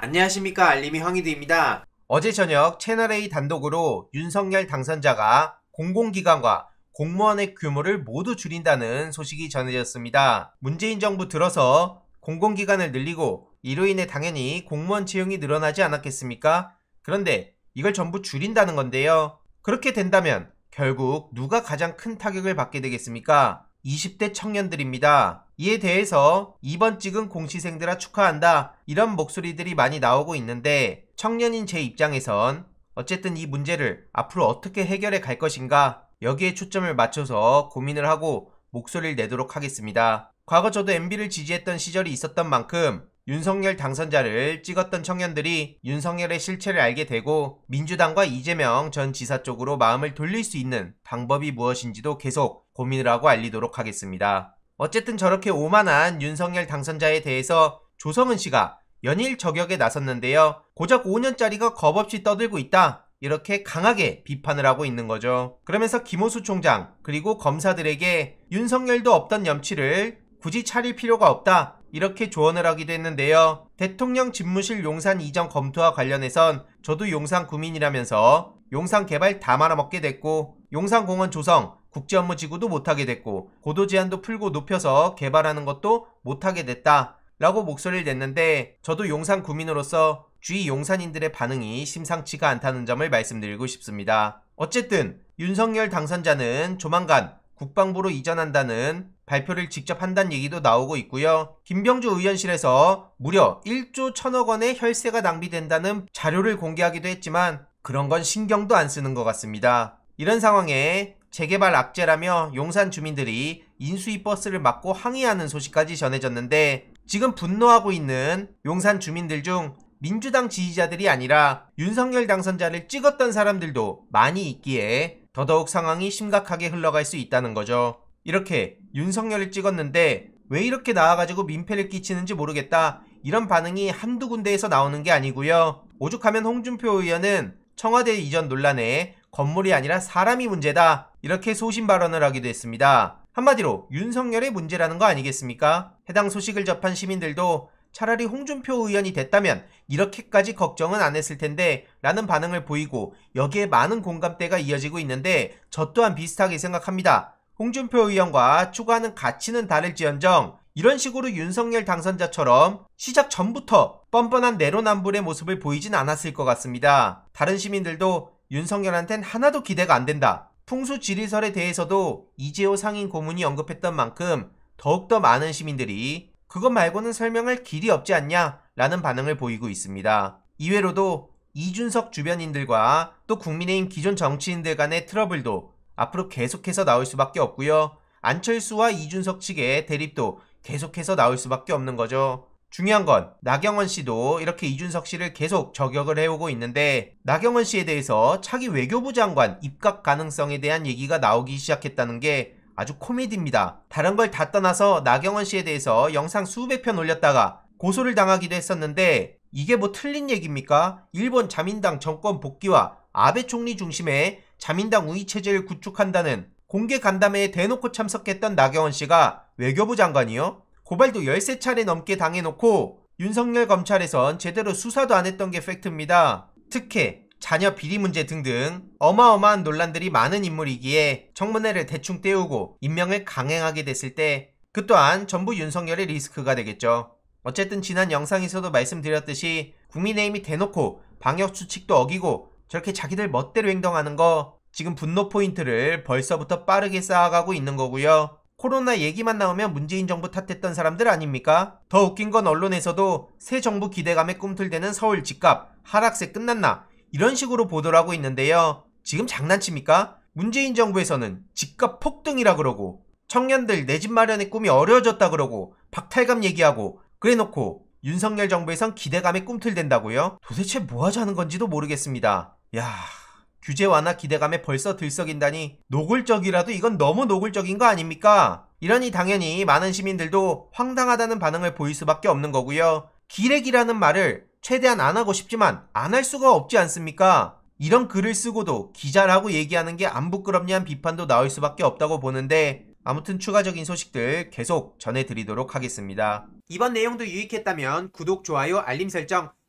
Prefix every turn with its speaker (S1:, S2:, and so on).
S1: 안녕하십니까 알림이 황희드입니다. 어제 저녁 채널A 단독으로 윤석열 당선자가 공공기관과 공무원의 규모를 모두 줄인다는 소식이 전해졌습니다. 문재인 정부 들어서 공공기관을 늘리고 이로 인해 당연히 공무원 채용이 늘어나지 않았겠습니까? 그런데 이걸 전부 줄인다는 건데요. 그렇게 된다면 결국 누가 가장 큰 타격을 받게 되겠습니까? 20대 청년들입니다. 이에 대해서 이번 찍은 공시생들아 축하한다 이런 목소리들이 많이 나오고 있는데 청년인 제 입장에선 어쨌든 이 문제를 앞으로 어떻게 해결해 갈 것인가 여기에 초점을 맞춰서 고민을 하고 목소리를 내도록 하겠습니다. 과거 저도 MB를 지지했던 시절이 있었던 만큼 윤석열 당선자를 찍었던 청년들이 윤석열의 실체를 알게 되고 민주당과 이재명 전 지사 쪽으로 마음을 돌릴 수 있는 방법이 무엇인지도 계속 고민을 하고 알리도록 하겠습니다. 어쨌든 저렇게 오만한 윤석열 당선자에 대해서 조성은 씨가 연일 저격에 나섰는데요. 고작 5년짜리가 겁없이 떠들고 있다. 이렇게 강하게 비판을 하고 있는 거죠. 그러면서 김호수 총장 그리고 검사들에게 윤석열도 없던 염치를 굳이 차릴 필요가 없다. 이렇게 조언을 하기도 했는데요. 대통령 집무실 용산 이전 검토와 관련해선 저도 용산 구민이라면서 용산 개발 다 말아먹게 됐고 용산공원 조성 국제 업무 지구도 못하게 됐고 고도 제한도 풀고 높여서 개발하는 것도 못하게 됐다 라고 목소리를 냈는데 저도 용산 구민으로서 주위 용산인들의 반응이 심상치가 않다는 점을 말씀드리고 싶습니다. 어쨌든 윤석열 당선자는 조만간 국방부로 이전한다는 발표를 직접 한다는 얘기도 나오고 있고요. 김병주 의원실에서 무려 1조 1000억 원의 혈세가 낭비된다는 자료를 공개하기도 했지만 그런 건 신경도 안 쓰는 것 같습니다. 이런 상황에 재개발 악재라며 용산 주민들이 인수위 버스를 막고 항의하는 소식까지 전해졌는데 지금 분노하고 있는 용산 주민들 중 민주당 지지자들이 아니라 윤석열 당선자를 찍었던 사람들도 많이 있기에 더더욱 상황이 심각하게 흘러갈 수 있다는 거죠. 이렇게 윤석열을 찍었는데 왜 이렇게 나와가지고 민폐를 끼치는지 모르겠다 이런 반응이 한두 군데에서 나오는 게 아니고요. 오죽하면 홍준표 의원은 청와대 이전 논란에 건물이 아니라 사람이 문제다 이렇게 소신 발언을 하기도 했습니다. 한마디로 윤석열의 문제라는 거 아니겠습니까? 해당 소식을 접한 시민들도 차라리 홍준표 의원이 됐다면 이렇게까지 걱정은 안 했을 텐데 라는 반응을 보이고 여기에 많은 공감대가 이어지고 있는데 저 또한 비슷하게 생각합니다. 홍준표 의원과 추구하는 가치는 다를지언정 이런 식으로 윤석열 당선자처럼 시작 전부터 뻔뻔한 내로남불의 모습을 보이진 않았을 것 같습니다. 다른 시민들도 윤석열한텐 하나도 기대가 안 된다. 풍수 지리설에 대해서도 이재호 상인 고문이 언급했던 만큼 더욱더 많은 시민들이 그것 말고는 설명할 길이 없지 않냐 라는 반응을 보이고 있습니다. 이외로도 이준석 주변인들과 또 국민의힘 기존 정치인들 간의 트러블도 앞으로 계속해서 나올 수밖에 없고요. 안철수와 이준석 측의 대립도 계속해서 나올 수밖에 없는 거죠. 중요한 건 나경원 씨도 이렇게 이준석 씨를 계속 저격을 해오고 있는데 나경원 씨에 대해서 차기 외교부 장관 입각 가능성에 대한 얘기가 나오기 시작했다는 게 아주 코미디입니다. 다른 걸 다 떠나서 나경원 씨에 대해서 영상 수백 편 올렸다가 고소를 당하기도 했었는데 이게 뭐 틀린 얘기입니까? 일본 자민당 정권 복귀와 아베 총리 중심의 자민당 우위 체제를 구축한다는 공개 간담회에 대놓고 참석했던 나경원 씨가 외교부 장관이요? 고발도 13차례 넘게 당해놓고 윤석열 검찰에선 제대로 수사도 안 했던 게 팩트입니다. 특혜, 자녀 비리 문제 등등 어마어마한 논란들이 많은 인물이기에 청문회를 대충 때우고 임명을 강행하게 됐을 때 그 또한 전부 윤석열의 리스크가 되겠죠. 어쨌든 지난 영상에서도 말씀드렸듯이 국민의힘이 대놓고 방역수칙도 어기고 저렇게 자기들 멋대로 행동하는 거 지금 분노 포인트를 벌써부터 빠르게 쌓아가고 있는 거고요. 코로나 얘기만 나오면 문재인 정부 탓했던 사람들 아닙니까? 더 웃긴 건 언론에서도 새 정부 기대감에 꿈틀대는 서울 집값 하락세 끝났나 이런 식으로 보도를 하고 있는데요. 지금 장난칩니까? 문재인 정부에서는 집값 폭등이라 그러고 청년들 내 집 마련의 꿈이 어려워졌다 그러고 박탈감 얘기하고 그래놓고 윤석열 정부에선 기대감에 꿈틀댄다고요? 도대체 뭐 하자는 건지도 모르겠습니다. 야 규제 완화 기대감에 벌써 들썩인다니 노골적이라도 이건 너무 노골적인 거 아닙니까? 이러니 당연히 많은 시민들도 황당하다는 반응을 보일 수밖에 없는 거고요. 기렉이라는 말을 최대한 안 하고 싶지만 안 할 수가 없지 않습니까? 이런 글을 쓰고도 기자라고 얘기하는 게 안 부끄럽냐는 비판도 나올 수밖에 없다고 보는데 아무튼 추가적인 소식들 계속 전해드리도록 하겠습니다. 이번 내용도 유익했다면 구독, 좋아요, 알림 설정